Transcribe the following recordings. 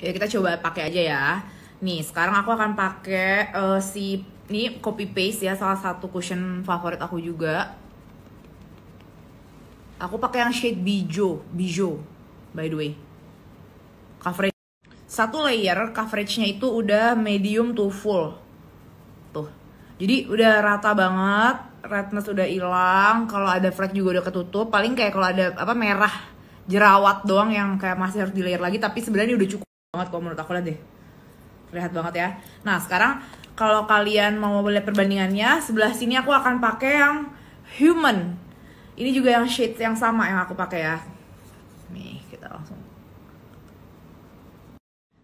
Ya kita coba pakai aja ya. Nih, sekarang aku akan pakai uh, si ini copy paste ya salah satu cushion favorit aku juga. Aku pakai yang shade bijo, bijo. By the way. Coverage satu layer coveragenya itu udah medium to full. Tuh. Jadi udah rata banget, redness udah hilang, kalau ada flek juga udah ketutup, paling kayak kalau ada apa merah jerawat doang yang kayak masih harus di layer lagi tapi sebenarnya udah cukup banget kalau menurut aku lah deh terlihat banget ya nah sekarang kalau kalian mau melihat perbandingannya sebelah sini aku akan pakai yang human ini juga yang shade yang sama yang aku pakai ya nih kita langsung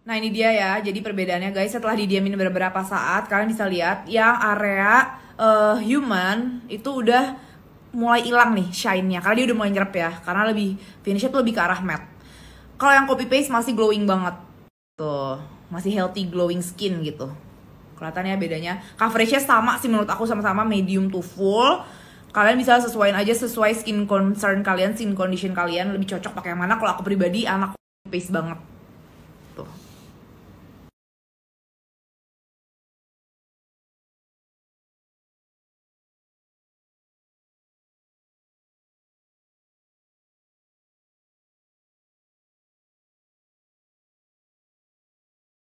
nah ini dia ya jadi perbedaannya guys setelah didiamin beberapa saat kalian bisa lihat yang area uh, human itu udah mulai hilang nih shine-nya karena dia udah mulai nyerap ya karena lebih finishnya tuh lebih ke arah matte kalau yang copy paste masih glowing banget Tuh, masih healthy glowing skin gitu. Kelihatannya bedanya. Coveragenya sama sih menurut aku sama-sama medium to full. Kalian bisa sesuaiin aja sesuai skin concern kalian, skin condition kalian. Lebih cocok pakai yang mana. Kalau aku pribadi, anak face banget. Tuh.